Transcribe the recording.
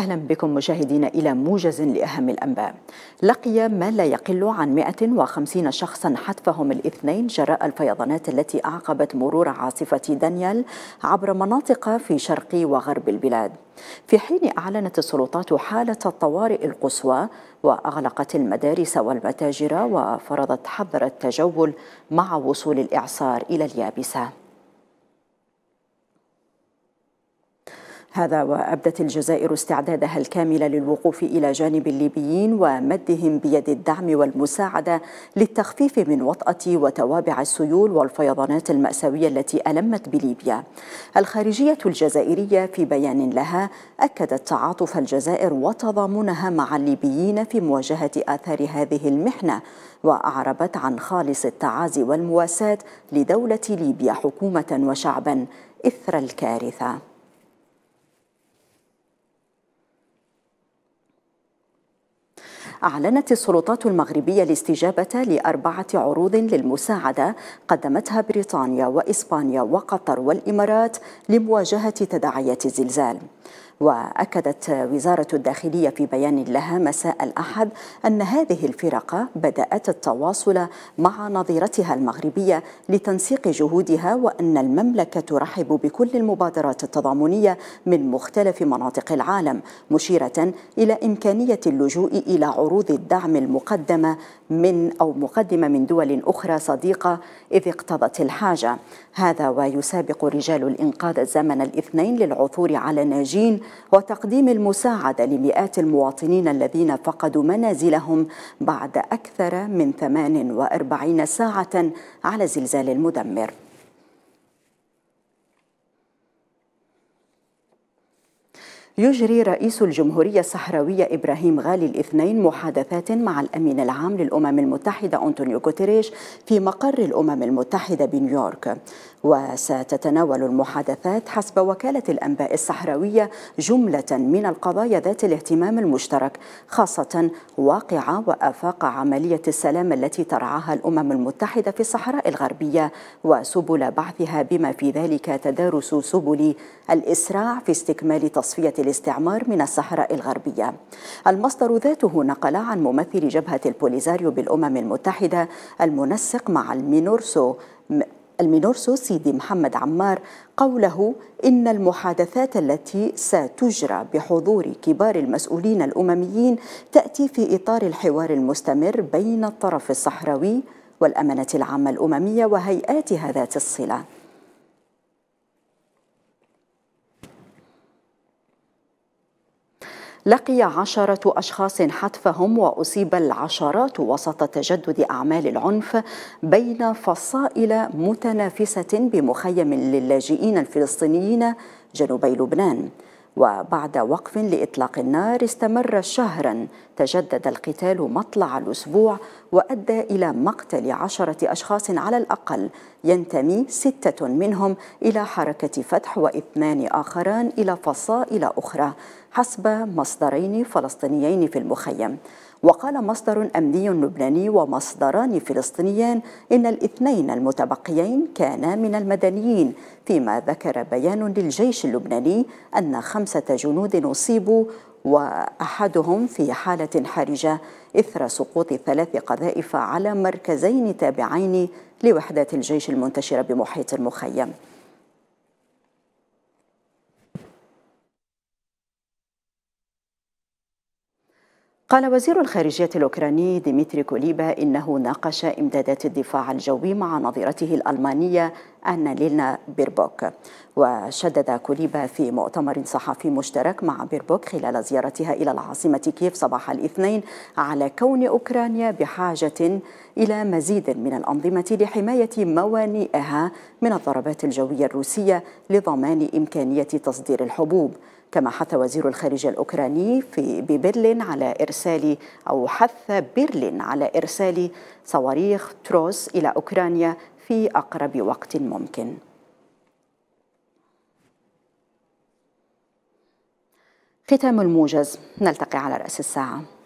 أهلا بكم مشاهدين إلى موجز لأهم الأنباء لقي ما لا يقل عن 150 شخصا حتفهم الاثنين جراء الفيضانات التي أعقبت مرور عاصفة دانيال عبر مناطق في شرق وغرب البلاد في حين أعلنت السلطات حالة الطوارئ القصوى وأغلقت المدارس والمتاجر وفرضت حظر التجول مع وصول الإعصار إلى اليابسة هذا وأبدت الجزائر استعدادها الكامل للوقوف إلى جانب الليبيين ومدهم بيد الدعم والمساعدة للتخفيف من وطأة وتوابع السيول والفيضانات المأساوية التي ألمت بليبيا الخارجية الجزائرية في بيان لها أكدت تعاطف الجزائر وتضامنها مع الليبيين في مواجهة آثار هذه المحنة وأعربت عن خالص التعازي والمواساة لدولة ليبيا حكومة وشعبا إثر الكارثة أعلنت السلطات المغربية الاستجابة لأربعة عروض للمساعدة قدمتها بريطانيا وإسبانيا وقطر والإمارات لمواجهة تداعيات الزلزال وأكدت وزارة الداخلية في بيان لها مساء الأحد أن هذه الفرقة بدأت التواصل مع نظيرتها المغربية لتنسيق جهودها وأن المملكة ترحب بكل المبادرات التضامنية من مختلف مناطق العالم مشيرة إلى إمكانية اللجوء إلى عروض الدعم المقدمة من أو مقدمة من دول أخرى صديقة إذ اقتضت الحاجة هذا ويسابق رجال الإنقاذ الزمن الاثنين للعثور على ناجين المحتاجين وتقديم المساعدة لمئات المواطنين الذين فقدوا منازلهم بعد أكثر من 48 ساعة على زلزال المدمر يجري رئيس الجمهورية الصحراوية إبراهيم غالي الاثنين محادثات مع الأمين العام للأمم المتحدة أنطونيو كوتريش في مقر الأمم المتحدة بنيويورك وستتناول المحادثات حسب وكالة الأنباء الصحراوية جملة من القضايا ذات الاهتمام المشترك خاصة واقع وآفاق عملية السلام التي ترعاها الأمم المتحدة في الصحراء الغربية وسبل بعثها بما في ذلك تدارس سبل الإسراع في استكمال تصفية الاستعمار من الصحراء الغربية المصدر ذاته نقل عن ممثل جبهة البوليزاريو بالأمم المتحدة المنسق مع المينورسو المينورسو سيدي محمد عمار قوله إن المحادثات التي ستجرى بحضور كبار المسؤولين الأمميين تأتي في إطار الحوار المستمر بين الطرف الصحراوي والأمانة العامة الأممية وهيئاتها ذات الصلة لقي عشرة أشخاص حتفهم وأصيب العشرات وسط تجدد أعمال العنف بين فصائل متنافسة بمخيم للاجئين الفلسطينيين جنوبي لبنان وبعد وقف لإطلاق النار استمر شهرا تجدد القتال مطلع الأسبوع وأدى إلى مقتل عشرة أشخاص على الأقل ينتمي ستة منهم إلى حركة فتح وإثمان آخران إلى فصائل أخرى حسب مصدرين فلسطينيين في المخيم وقال مصدر أمني لبناني ومصدران فلسطينيان إن الاثنين المتبقيين كانا من المدنيين فيما ذكر بيان للجيش اللبناني أن خمسة جنود أصيبوا وأحدهم في حالة حرجة إثر سقوط ثلاث قذائف على مركزين تابعين لوحدات الجيش المنتشرة بمحيط المخيم قال وزير الخارجية الأوكراني ديمتري كوليبا إنه ناقش إمدادات الدفاع الجوي مع نظيرته الألمانية أنالينا بيربوك وشدد كوليبا في مؤتمر صحفي مشترك مع بيربوك خلال زيارتها إلى العاصمة كييف صباح الاثنين على كون أوكرانيا بحاجة إلى مزيد من الأنظمة لحماية موانئها من الضربات الجوية الروسية لضمان إمكانية تصدير الحبوب كما حث وزير الخارجية الأوكراني في ببرلين على إرسال أو حث برلين على إرسال صواريخ تروس إلى أوكرانيا في أقرب وقت ممكن ختام الموجز نلتقي على رأس الساعة